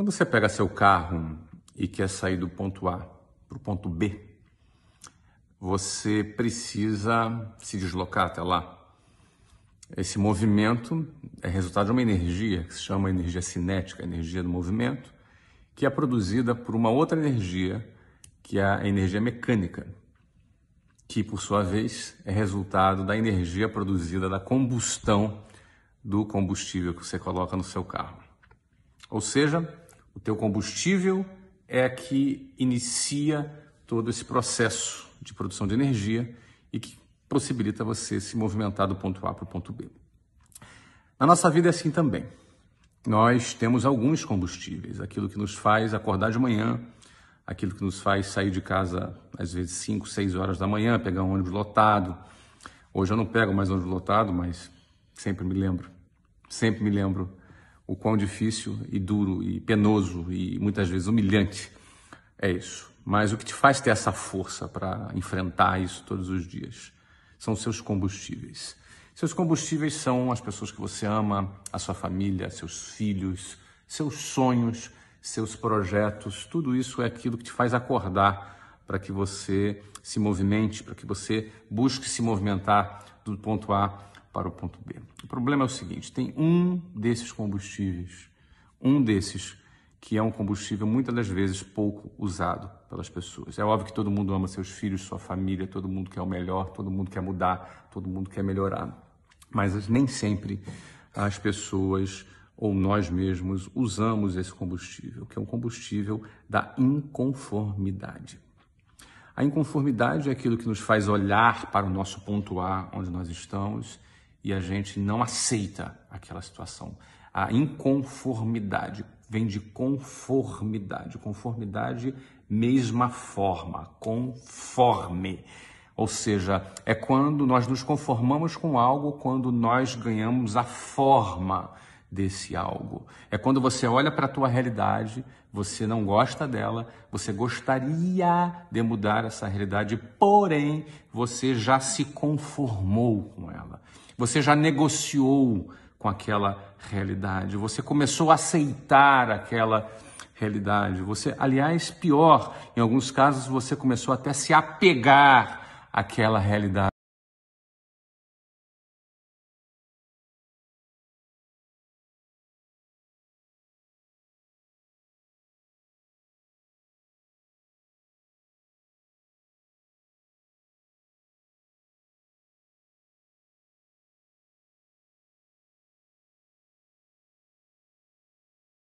Quando você pega seu carro e quer sair do ponto A para o ponto B, você precisa se deslocar até lá. Esse movimento é resultado de uma energia que se chama energia cinética, energia do movimento, que é produzida por uma outra energia, que é a energia mecânica, que por sua vez é resultado da energia produzida da combustão do combustível que você coloca no seu carro. Ou seja, o teu combustível é que inicia todo esse processo de produção de energia e que possibilita você se movimentar do ponto A para o ponto B. Na nossa vida é assim também. Nós temos alguns combustíveis, aquilo que nos faz acordar de manhã, aquilo que nos faz sair de casa às vezes 5, 6 horas da manhã, pegar um ônibus lotado. Hoje eu não pego mais ônibus lotado, mas sempre me lembro, sempre me lembro o quão difícil e duro e penoso e muitas vezes humilhante é isso. Mas o que te faz ter essa força para enfrentar isso todos os dias são seus combustíveis. Seus combustíveis são as pessoas que você ama, a sua família, seus filhos, seus sonhos, seus projetos. Tudo isso é aquilo que te faz acordar para que você se movimente, para que você busque se movimentar do ponto A para o ponto B. O problema é o seguinte: tem um desses combustíveis, um desses que é um combustível muitas das vezes pouco usado pelas pessoas. É óbvio que todo mundo ama seus filhos, sua família, todo mundo quer o melhor, todo mundo quer mudar, todo mundo quer melhorar. Mas nem sempre as pessoas ou nós mesmos usamos esse combustível, que é um combustível da inconformidade. A inconformidade é aquilo que nos faz olhar para o nosso ponto A, onde nós estamos, e a gente não aceita aquela situação. A inconformidade vem de conformidade. Conformidade, mesma forma, conforme. Ou seja, é quando nós nos conformamos com algo, quando nós ganhamos a forma desse algo. É quando você olha para a tua realidade, você não gosta dela, você gostaria de mudar essa realidade, porém você já se conformou com ela. Você já negociou com aquela realidade, você começou a aceitar aquela realidade. Você, aliás, pior, em alguns casos você começou até a se apegar àquela realidade.